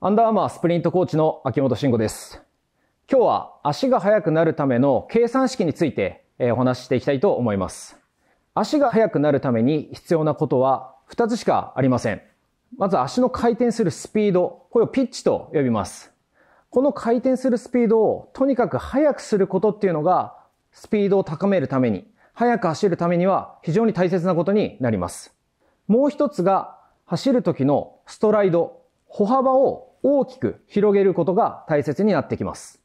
アンダーアーマースプリントコーチの秋元慎吾です。今日は足が速くなるための計算式についてお話ししていきたいと思います。足が速くなるために必要なことは2つしかありません。まず足の回転するスピード、これをピッチと呼びます。この回転するスピードをとにかく速くすることっていうのがスピードを高めるために、速く走るためには非常に大切なことになります。もう一つが走る時のストライド、歩幅を大きく広げることが大切になってきます。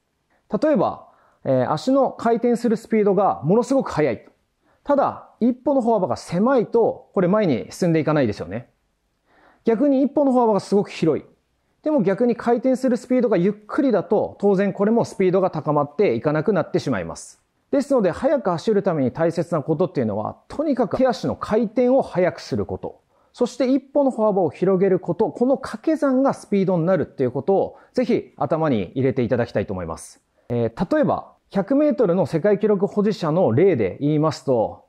例えば、えー、足の回転するスピードがものすごく速い。ただ、一歩の歩幅が狭いと、これ前に進んでいかないですよね。逆に一歩の歩幅がすごく広い。でも逆に回転するスピードがゆっくりだと、当然これもスピードが高まっていかなくなってしまいます。ですので、速く走るために大切なことっていうのは、とにかく手足の回転を速くすること。そして一歩の歩幅を広げること、この掛け算がスピードになるっていうことを、ぜひ頭に入れていただきたいと思います。えー、例えば、100メートルの世界記録保持者の例で言いますと、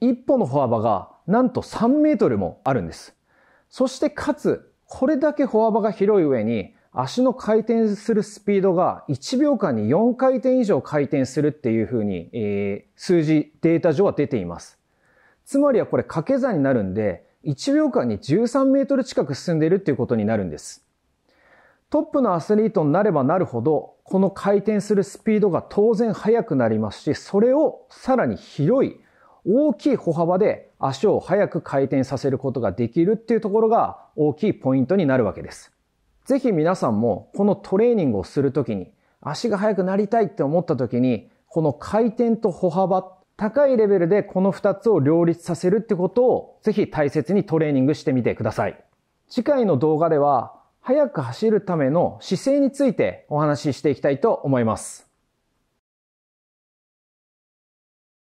一歩の歩幅がなんと3メートルもあるんです。そしてかつ、これだけ歩幅が広い上に、足の回転するスピードが1秒間に4回転以上回転するっていうふうに、えー、数字、データ上は出ています。つまりはこれ掛け算になるんで、1秒間に13メートル近く進んでいるっていうことになるんです。トップのアスリートになればなるほど、この回転するスピードが当然速くなりますし、それをさらに広い、大きい歩幅で足を速く回転させることができるっていうところが大きいポイントになるわけです。ぜひ皆さんもこのトレーニングをするときに、足が速くなりたいって思ったときに、この回転と歩幅高いレベルでこの2つを両立させるってことをぜひ大切にトレーニングしてみてください。次回の動画では速く走るための姿勢についてお話ししていきたいと思います。